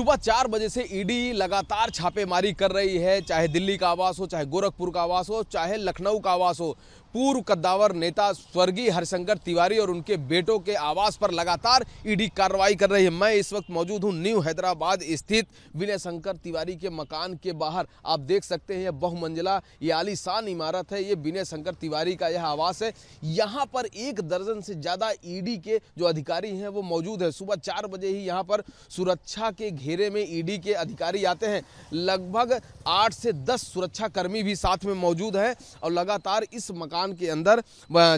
सुबह चार बजे से ईडी लगातार छापेमारी कर रही है चाहे दिल्ली का आवास हो चाहे गोरखपुर का आवास हो चाहे लखनऊ का आवास हो पूर्व कद्दावर नेता स्वर्गीय हरिशंकर तिवारी और उनके बेटों के आवास पर लगातार ईडी कार्रवाई कर रही है मैं इस वक्त मौजूद हूं न्यू हैदराबाद स्थित विनय शंकर तिवारी के मकान के बाहर आप देख सकते हैं यह बहुमंजिला ये आलीशान इमारत है ये विनय शंकर तिवारी का यह आवास है यहाँ पर एक दर्जन से ज़्यादा ई के जो अधिकारी हैं वो मौजूद है सुबह चार बजे ही यहाँ पर सुरक्षा के घेरे में ई के अधिकारी आते हैं लगभग आठ से दस सुरक्षाकर्मी भी साथ में मौजूद हैं और लगातार इस मकान मकान के अंदर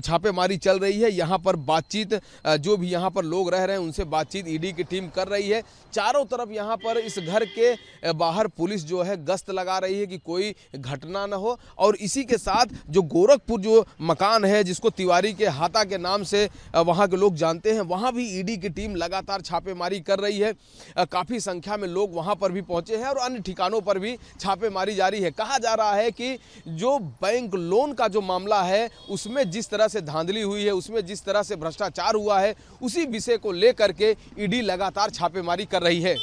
छापेमारी चल रही है यहाँ पर बातचीत जो भी यहाँ पर लोग रह रहे हैं उनसे बातचीत ईडी की टीम कर रही है चारों तरफ यहाँ पर इस घर के बाहर पुलिस जो है गश्त लगा रही है कि कोई घटना न हो और इसी के साथ जो गोरखपुर जो मकान है जिसको तिवारी के हाथा के नाम से वहाँ के लोग जानते हैं वहाँ भी ईडी की टीम लगातार छापेमारी कर रही है काफ़ी संख्या में लोग वहाँ पर भी पहुँचे हैं और अन्य ठिकानों पर भी छापेमारी जारी है कहा जा रहा है कि जो बैंक लोन का जो मामला है है उसमें जिस तरह से धांधली हुई है उसमें जिस तरह से भ्रष्टाचार हुआ है उसी विषय को लेकर के ईडी लगातार छापेमारी कर रही है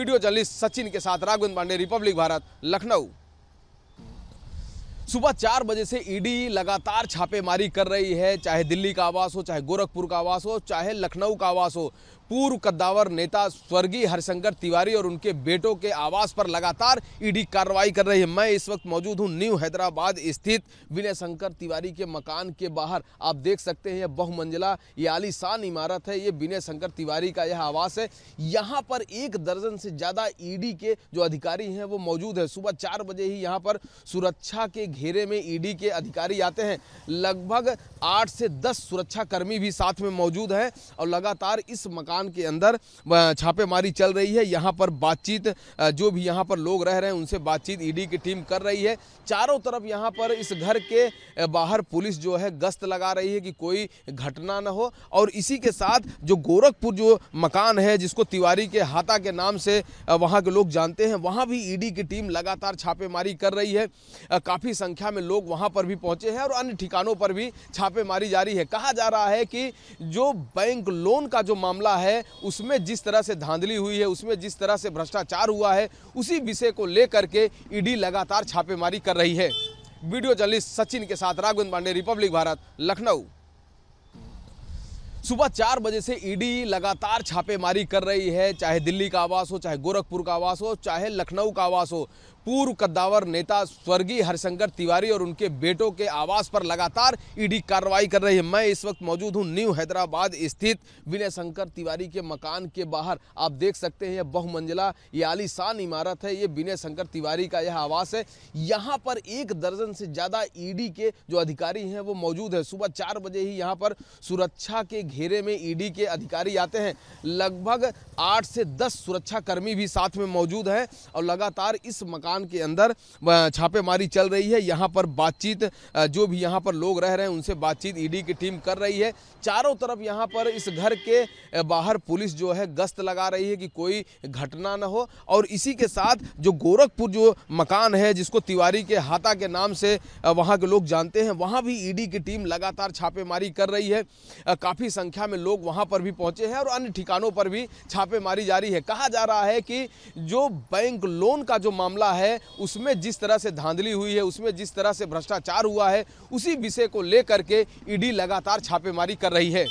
वीडियो जर्नलिस्ट सचिन के साथ राघवेंद्र पांडे रिपब्लिक भारत लखनऊ सुबह चार बजे से ईडी लगातार छापेमारी कर रही है चाहे दिल्ली का आवास हो चाहे गोरखपुर का आवास हो चाहे लखनऊ का आवास हो पूर्व कद्दावर नेता स्वर्गीय हरिशंकर तिवारी और उनके बेटों के आवास पर लगातार ईडी कार्रवाई कर रही है मैं इस वक्त मौजूद हूं न्यू हैदराबाद स्थित विनय शंकर तिवारी के मकान के बाहर आप देख सकते हैं यह बहुमंजिला ये आलीशान इमारत है ये विनय शंकर तिवारी का यह आवास है यहाँ पर एक दर्जन से ज़्यादा ईडी के जो अधिकारी हैं वो मौजूद है सुबह चार बजे ही यहाँ पर सुरक्षा के घेरे में ईडी के अधिकारी आते हैं लगभग आठ से दस सुरक्षाकर्मी भी साथ में मौजूद हैं और लगातार इस मकान मकान के अंदर छापेमारी चल रही है यहाँ पर बातचीत जो भी यहाँ पर लोग रह रहे हैं उनसे बातचीत ईडी की टीम कर रही है चारों तरफ यहाँ पर इस घर के बाहर पुलिस जो है गश्त लगा रही है कि कोई घटना ना हो और इसी के साथ जो गोरखपुर जो मकान है जिसको तिवारी के हाथा के नाम से वहाँ के लोग जानते हैं वहाँ भी ईडी की टीम लगातार छापेमारी कर रही है काफ़ी संख्या में लोग वहाँ पर भी पहुँचे हैं और अन्य ठिकानों पर भी छापेमारी जारी है कहा जा रहा है कि जो बैंक लोन का जो मामला है है उसमें जिस तरह से धांधली हुई है उसमें जिस तरह से भ्रष्टाचार हुआ है उसी विषय को लेकर के ईडी e लगातार छापेमारी कर रही है वीडियो जर्नलिस्ट सचिन के साथ राघवेंद्र पांडे रिपब्लिक भारत लखनऊ सुबह चार बजे से ईडी e लगातार छापेमारी कर रही है चाहे दिल्ली का आवास हो चाहे गोरखपुर का आवास हो चाहे लखनऊ का आवास हो पूर्व कद्दावर नेता स्वर्गीय हरिशंकर तिवारी और उनके बेटों के आवास पर लगातार ईडी कार्रवाई कर रही है मैं इस वक्त मौजूद हूं न्यू हैदराबाद स्थित विनय शंकर तिवारी के मकान के बाहर आप देख सकते हैं यह बहुमंजिला ये आलीशान इमारत है ये विनय शंकर तिवारी का यह आवास है यहाँ पर एक दर्जन से ज़्यादा ई के जो अधिकारी हैं वो मौजूद है सुबह चार बजे ही यहाँ पर सुरक्षा के घेरे में ई के अधिकारी आते हैं लगभग आठ से दस सुरक्षाकर्मी भी साथ में मौजूद हैं और लगातार इस मकान मकान के अंदर छापेमारी चल रही है यहाँ पर बातचीत जो भी यहाँ पर लोग रह रहे हैं उनसे बातचीत ईडी e की टीम कर रही है चारों तरफ यहाँ पर इस घर के बाहर पुलिस जो है गश्त लगा रही है कि कोई घटना न हो और इसी के साथ जो गोरखपुर जो मकान है जिसको तिवारी के हाथा के नाम से वहाँ के लोग जानते हैं वहाँ भी ईडी e की टीम लगातार छापेमारी कर रही है काफ़ी संख्या में लोग वहाँ पर भी पहुँचे हैं और अन्य ठिकानों पर भी छापेमारी जारी है कहा जा रहा है कि जो बैंक लोन का जो मामला है है उसमें जिस तरह से धांधली हुई है उसमें जिस तरह से भ्रष्टाचार हुआ है उसी विषय को लेकर के ईडी लगातार छापेमारी कर रही है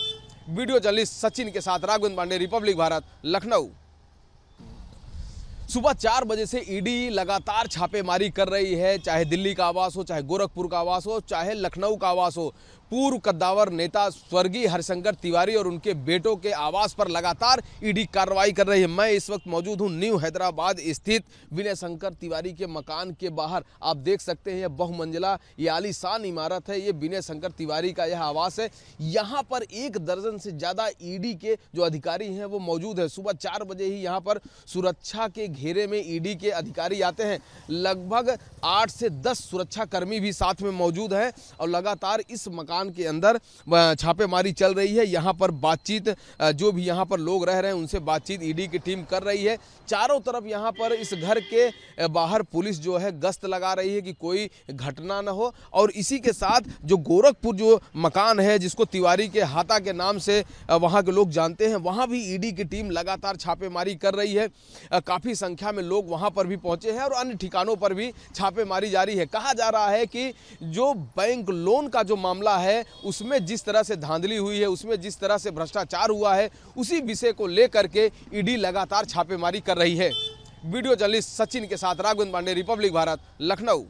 वीडियो जर्नलिस्ट सचिन के साथ राघविंद पांडे रिपब्लिक भारत लखनऊ सुबह चार बजे से ईडी लगातार छापेमारी कर रही है चाहे दिल्ली का आवास हो चाहे गोरखपुर का आवास हो चाहे लखनऊ का आवास हो पूर्व कद्दावर नेता स्वर्गीय हरिशंकर तिवारी और उनके बेटों के आवास पर लगातार ईडी कार्रवाई कर रही है मैं इस वक्त मौजूद हूं न्यू हैदराबाद स्थित विनय शंकर तिवारी के मकान के बाहर आप देख सकते हैं यह बहुमंजिला ये आलीशान इमारत है ये विनय शंकर तिवारी का यह आवास है यहाँ पर एक दर्जन से ज़्यादा ईडी के जो अधिकारी हैं वो मौजूद है सुबह चार बजे ही यहाँ पर सुरक्षा के घेरे में ईडी के अधिकारी आते हैं लगभग आठ से दस सुरक्षाकर्मी भी साथ में मौजूद हैं और लगातार इस मकान मकान के अंदर छापेमारी चल रही है यहाँ पर बातचीत जो भी यहाँ पर लोग रह रहे हैं उनसे बातचीत ईडी की टीम कर रही है चारों तरफ यहाँ पर इस घर के बाहर पुलिस जो है गश्त लगा रही है कि कोई घटना न हो और इसी के साथ जो गोरखपुर जो मकान है जिसको तिवारी के हाथा के नाम से वहाँ के लोग जानते हैं वहाँ भी ईडी की टीम लगातार छापेमारी कर रही है काफ़ी संख्या में लोग वहाँ पर भी पहुँचे हैं और अन्य ठिकानों पर भी छापेमारी जारी है कहा जा रहा है कि जो बैंक लोन का जो मामला है है उसमें जिस तरह से धांधली हुई है उसमें जिस तरह से भ्रष्टाचार हुआ है उसी विषय को लेकर के ईडी लगातार छापेमारी कर रही है वीडियो जर्नलिस्ट सचिन के साथ राघवेंद्र पांडे रिपब्लिक भारत लखनऊ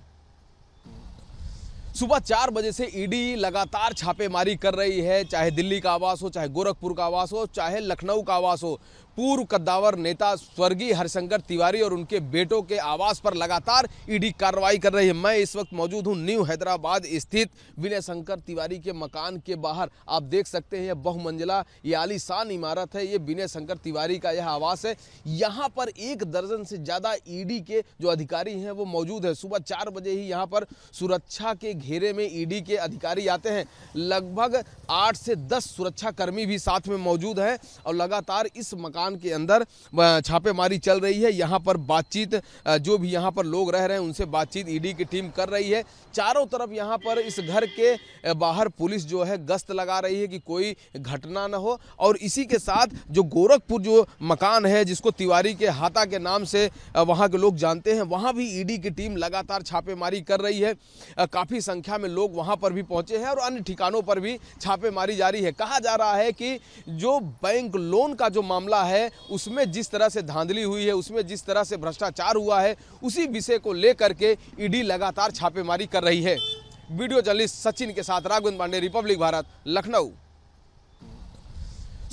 सुबह चार बजे से ईडी लगातार छापेमारी कर रही है चाहे दिल्ली का आवास हो चाहे गोरखपुर का आवास हो चाहे लखनऊ का आवास हो पूर्व कद्दावर नेता स्वर्गीय हरिशंकर तिवारी और उनके बेटों के आवास पर लगातार ईडी कार्रवाई कर रही है मैं इस वक्त मौजूद हूं न्यू हैदराबाद स्थित विनय शंकर तिवारी के मकान के बाहर आप देख सकते हैं यह बहुमंजिला ये आलीशान इमारत है ये विनय शंकर तिवारी का यह आवास है यहाँ पर एक दर्जन से ज़्यादा ईडी के जो अधिकारी हैं वो मौजूद है सुबह चार बजे ही यहाँ पर सुरक्षा के घेरे में ई के अधिकारी आते हैं लगभग आठ से दस सुरक्षाकर्मी भी साथ में मौजूद हैं और लगातार इस मकान मकान के अंदर छापेमारी चल रही है यहाँ पर बातचीत जो भी यहाँ पर लोग रह रहे हैं उनसे बातचीत ईडी की टीम कर रही है चारों तरफ यहाँ पर इस घर के बाहर पुलिस जो है गश्त लगा रही है कि कोई घटना न हो और इसी के साथ जो गोरखपुर जो मकान है जिसको तिवारी के हाथा के नाम से वहाँ के लोग जानते हैं वहाँ भी ईडी की टीम लगातार छापेमारी कर रही है काफ़ी संख्या में लोग वहाँ पर भी पहुँचे हैं और अन्य ठिकानों पर भी छापेमारी जारी है कहा जा रहा है कि जो बैंक लोन का जो मामला है है उसमें जिस तरह से धांधली हुई है उसमें जिस तरह से भ्रष्टाचार हुआ है उसी विषय को लेकर के ईडी e लगातार छापेमारी कर रही है वीडियो जर्नलिस्ट सचिन के साथ राघवेंद्र पांडे रिपब्लिक भारत लखनऊ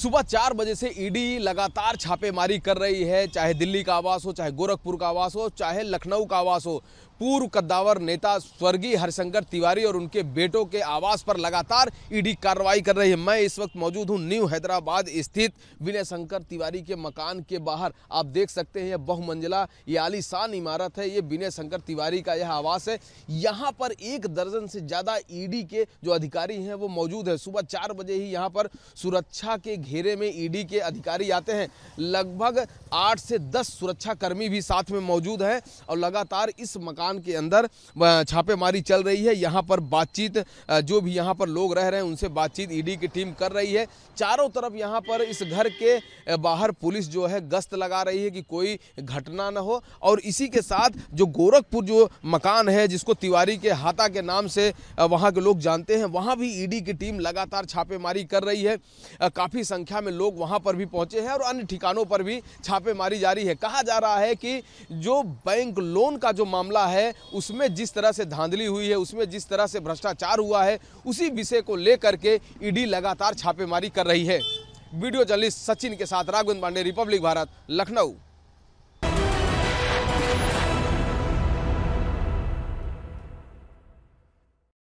सुबह चार बजे से ईडी e लगातार छापेमारी कर रही है चाहे दिल्ली का आवास हो चाहे गोरखपुर का आवास हो चाहे लखनऊ का आवास हो पूर्व कद्दावर नेता स्वर्गीय हरिशंकर तिवारी और उनके बेटों के आवास पर लगातार ईडी कार्रवाई कर रही है मैं इस वक्त मौजूद हूं न्यू हैदराबाद स्थित विनय शंकर तिवारी के मकान के बाहर आप देख सकते हैं यह बहुमंजिला ये आलीशान इमारत है ये विनय शंकर तिवारी का यह आवास है यहाँ पर एक दर्जन से ज़्यादा ई के जो अधिकारी हैं वो मौजूद है सुबह चार बजे ही यहाँ पर सुरक्षा के घेरे में ई के अधिकारी आते हैं लगभग आठ से दस सुरक्षाकर्मी भी साथ में मौजूद हैं और लगातार इस मकान मकान के अंदर छापेमारी चल रही है यहाँ पर बातचीत जो भी यहाँ पर लोग रह रहे हैं उनसे बातचीत ईडी की टीम कर रही है चारों तरफ यहाँ पर इस घर के बाहर पुलिस जो है गश्त लगा रही है कि कोई घटना न हो और इसी के साथ जो गोरखपुर जो मकान है जिसको तिवारी के हाथा के नाम से वहाँ के लोग जानते हैं वहाँ भी ईडी की टीम लगातार छापेमारी कर रही है काफ़ी संख्या में लोग वहाँ पर भी पहुँचे हैं और अन्य ठिकानों पर भी छापेमारी जारी है कहा जा रहा है कि जो बैंक लोन का जो मामला है है उसमें जिस तरह से धांधली हुई है उसमें जिस तरह से भ्रष्टाचार हुआ है उसी विषय को लेकर के ईडी लगातार छापेमारी कर रही है वीडियो जर्नलिस्ट सचिन के साथ राघवेंद्र पांडे रिपब्लिक भारत लखनऊ